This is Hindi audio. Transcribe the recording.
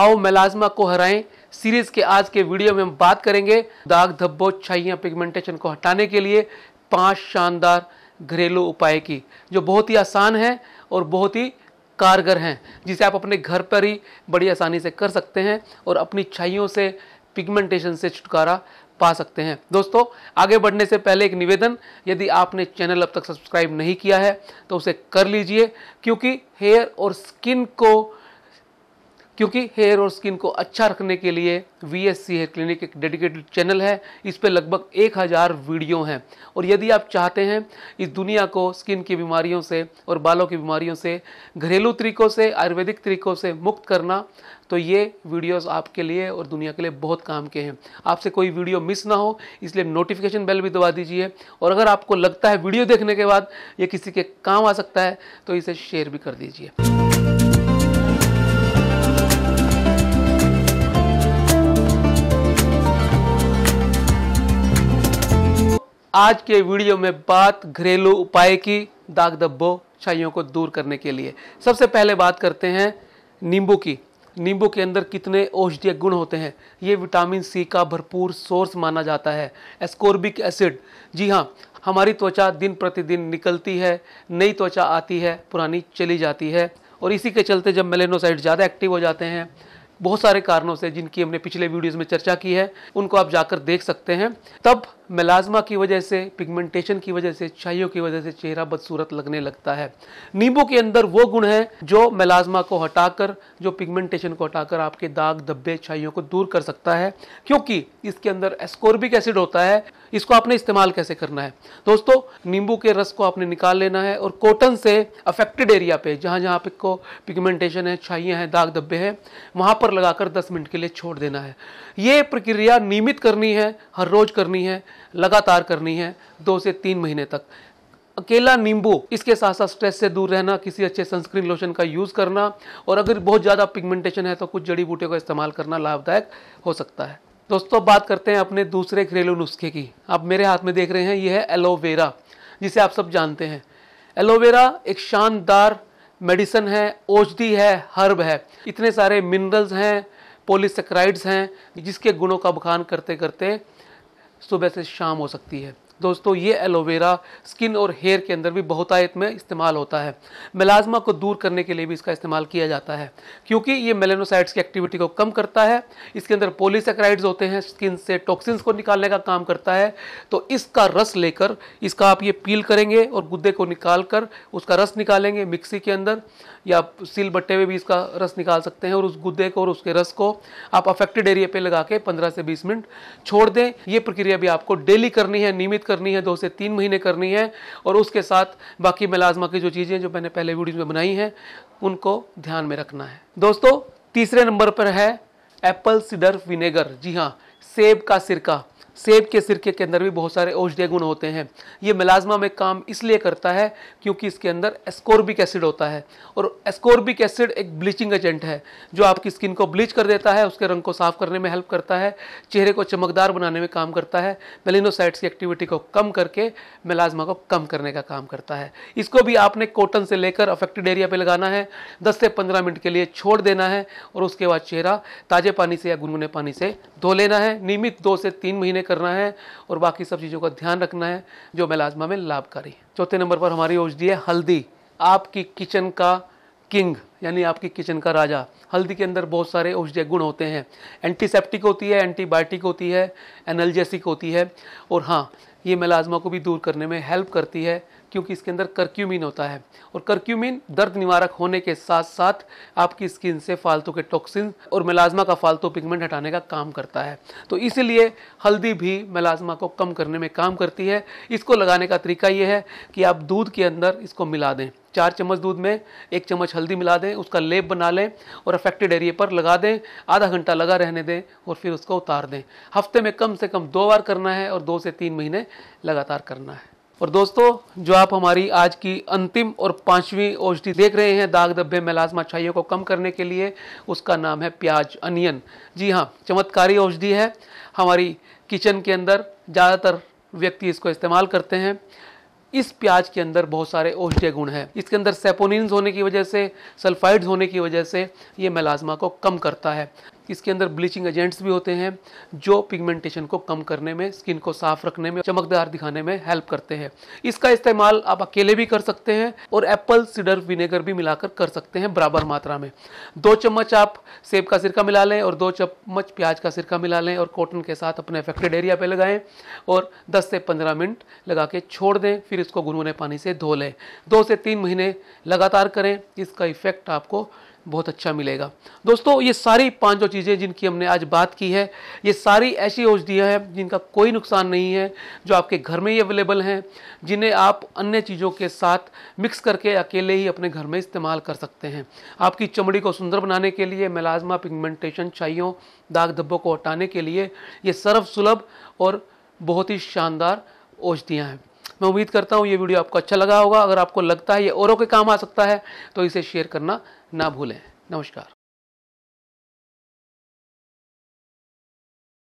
आओ मेलाजमा को हराएं सीरीज के आज के वीडियो में हम बात करेंगे दाग धब्बों छाइयाँ पिगमेंटेशन को हटाने के लिए पांच शानदार घरेलू उपाय की जो बहुत ही आसान है और बहुत ही कारगर हैं जिसे आप अपने घर पर ही बड़ी आसानी से कर सकते हैं और अपनी छाइयों से पिगमेंटेशन से छुटकारा पा सकते हैं दोस्तों आगे बढ़ने से पहले एक निवेदन यदि आपने चैनल अब तक सब्सक्राइब नहीं किया है तो उसे कर लीजिए क्योंकि हेयर और स्किन को क्योंकि हेयर और स्किन को अच्छा रखने के लिए V S C hair clinic एक डेडिकेटेड चैनल है इस पर लगभग एक हज़ार वीडियो हैं और यदि आप चाहते हैं इस दुनिया को स्किन की बीमारियों से और बालों की बीमारियों से घरेलू तरीकों से आयुर्वेदिक तरीकों से मुक्त करना तो ये वीडियोस आपके लिए और दुनिया के लिए बहुत काम के हैं आपसे कोई वीडियो मिस ना हो इसलिए नोटिफिकेशन बेल भी दबा दीजिए और अगर आपको लगता है वीडियो देखने के बाद ये किसी के काम आ सकता है तो इसे शेयर भी कर दीजिए आज के वीडियो में बात घरेलू उपाय की दाग धब्बों छाइयों को दूर करने के लिए सबसे पहले बात करते हैं नींबू की नींबू के अंदर कितने औषधीय गुण होते हैं ये विटामिन सी का भरपूर सोर्स माना जाता है एस्कोर्बिक एसिड जी हाँ हमारी त्वचा दिन प्रतिदिन निकलती है नई त्वचा आती है पुरानी चली जाती है और इसी के चलते जब मेलेनोसाइड ज़्यादा एक्टिव हो जाते हैं बहुत सारे कारणों से जिनकी हमने पिछले वीडियोस में चर्चा की है उनको आप जाकर देख सकते हैं तब मिलाजमा की वजह से पिगमेंटेशन की वजह से छाइयों की वजह से चेहरा बदसूरत लगने लगता है नींबू के अंदर वो गुण है जो मिलाजमा को हटाकर जो पिगमेंटेशन को हटाकर आपके दाग धब्बे छाइयों को दूर कर सकता है क्योंकि इसके अंदर एस्कोर्बिक एसिड होता है इसको आपने इस्तेमाल कैसे करना है दोस्तों नींबू के रस को आपने निकाल लेना है और कॉटन से अफेक्टेड एरिया पे जहाँ जहाँ आपको पिगमेंटेशन है छाइयाँ हैं दाग धब्बे हैं वहाँ पर लगाकर 10 मिनट के लिए छोड़ देना है ये प्रक्रिया नियमित करनी है हर रोज़ करनी है लगातार करनी है दो से तीन महीने तक अकेला नींबू इसके साथ साथ स्ट्रेस से दूर रहना किसी अच्छे सनस्क्रीन लोशन का यूज़ करना और अगर बहुत ज़्यादा पिगमेंटेशन है तो कुछ जड़ी बूटे का इस्तेमाल करना लाभदायक हो सकता है दोस्तों बात करते हैं अपने दूसरे घरेलू नुस्खे की आप मेरे हाथ में देख रहे हैं यह है एलोवेरा जिसे आप सब जानते हैं एलोवेरा एक शानदार मेडिसन है औषधि है हर्ब है इतने सारे मिनरल्स हैं पोलिसक्राइड्स हैं जिसके गुणों का बखान करते करते सुबह से शाम हो सकती है दोस्तों ये एलोवेरा स्किन और हेयर के अंदर भी बहुतायत में इस्तेमाल होता है मेलाजमा को दूर करने के लिए भी इसका इस्तेमाल किया जाता है क्योंकि ये मेलेनोसाइड्स की एक्टिविटी को कम करता है इसके अंदर पोलिसक्राइड्स होते हैं स्किन से टॉक्सिन्स को निकालने का काम करता है तो इसका रस लेकर इसका आप ये पील करेंगे और गुद्दे को निकाल कर उसका रस निकालेंगे मिक्सी के अंदर या सील बट्टे में भी इसका रस निकाल सकते हैं और उस गुद्दे को और उसके रस को आप अफेक्टेड एरिया पे लगा के 15 से 20 मिनट छोड़ दें ये प्रक्रिया भी आपको डेली करनी है नियमित कर करनी है दो से तीन महीने करनी है और उसके साथ बाकी मलाजमा की जो चीज़ें जो मैंने पहले वीडियो में बनाई हैं उनको ध्यान में रखना है दोस्तों तीसरे नंबर पर है एप्पल सिडर विनेगर जी हाँ सेब का सिरका सेब के सिरके के अंदर भी बहुत सारे औषधीय गुण होते हैं ये मिलाजमा में काम इसलिए करता है क्योंकि इसके अंदर एस्कोर्बिक एसिड होता है और एस्कोर्बिक एसिड एक ब्लीचिंग एजेंट है जो आपकी स्किन को ब्लीच कर देता है उसके रंग को साफ करने में हेल्प करता है चेहरे को चमकदार बनाने में काम करता है मेलिनोसाइट्स की एक्टिविटी को कम करके मिलाजमा को कम करने का काम करता है इसको भी आपने कॉटन से लेकर अफेक्टेड एरिया पर लगाना है दस से पंद्रह मिनट के लिए छोड़ देना है और उसके बाद चेहरा ताजे पानी से या गुनगुने पानी से धो लेना है नियमित दो से तीन महीने में करना है और बाकी सब चीज़ों का ध्यान रखना है जो मेलाजमा में लाभकारी है चौथे नंबर पर हमारी औषधि है हल्दी आपकी किचन का किंग यानी आपकी किचन का राजा हल्दी के अंदर बहुत सारे औषधीय गुण होते हैं एंटीसेप्टिक होती है एंटीबायोटिक होती है एनर्जेसिक होती है और हाँ ये मेलाजमा को भी दूर करने में हेल्प करती है क्योंकि इसके अंदर करक्यूमिन होता है और करक्यूमिन दर्द निवारक होने के साथ साथ आपकी स्किन से फालतू के टॉक्सिन और मेलाजमा का फालतू पिगमेंट हटाने का काम करता है तो इसीलिए हल्दी भी मेलाजमा को कम करने में काम करती है इसको लगाने का तरीका ये है कि आप दूध के अंदर इसको मिला दें चार चम्मच दूध में एक चम्मच हल्दी मिला दें उसका लेप बना लें और अफेक्टेड एरिए पर लगा दें आधा घंटा लगा रहने दें और फिर उसको उतार दें हफ्ते में कम से कम दो बार करना है और दो से तीन महीने लगातार करना है और दोस्तों जो आप हमारी आज की अंतिम और पांचवी औषधि देख रहे हैं दाग धब्बे मेलाजमा छाइयों को कम करने के लिए उसका नाम है प्याज अनियन जी हाँ चमत्कारी औषधि है हमारी किचन के अंदर ज़्यादातर व्यक्ति इसको इस्तेमाल करते हैं इस प्याज के अंदर बहुत सारे औषधीय गुण हैं इसके अंदर सेपोनिन्स होने की वजह से सल्फाइड्स होने की वजह से ये मेलाजमा को कम करता है इसके अंदर ब्लीचिंग एजेंट्स भी होते हैं जो पिगमेंटेशन को कम करने में स्किन को साफ रखने में चमकदार दिखाने में हेल्प करते हैं इसका इस्तेमाल आप अकेले भी कर सकते हैं और एप्पल सीडर विनेगर भी मिलाकर कर सकते हैं बराबर मात्रा में दो चम्मच आप सेब का सिरका मिला लें और दो चम्मच प्याज का सिरका मिला लें और कॉटन के साथ अपने अफेक्टेड एरिया पर लगाएं और दस से पंद्रह मिनट लगा के छोड़ दें फिर इसको गुनगुने पानी से धो लें दो से तीन महीने लगातार करें इसका इफेक्ट आपको बहुत अच्छा मिलेगा दोस्तों ये सारी पांचों चीज़ें जिनकी हमने आज बात की है ये सारी ऐसी औषधियाँ हैं जिनका कोई नुकसान नहीं है जो आपके घर में ही अवेलेबल हैं जिन्हें आप अन्य चीज़ों के साथ मिक्स करके अकेले ही अपने घर में इस्तेमाल कर सकते हैं आपकी चमड़ी को सुंदर बनाने के लिए मेलाजमा पिगमेंटेशन छाइयों दाग धब्बों को हटाने के लिए ये सर्व सुलभ और बहुत ही शानदार औषधियाँ हैं मैं उम्मीद करता हूँ ये वीडियो आपको अच्छा लगा होगा अगर आपको लगता है ये औरों के काम आ सकता है तो इसे शेयर करना ना भूलें नमस्कार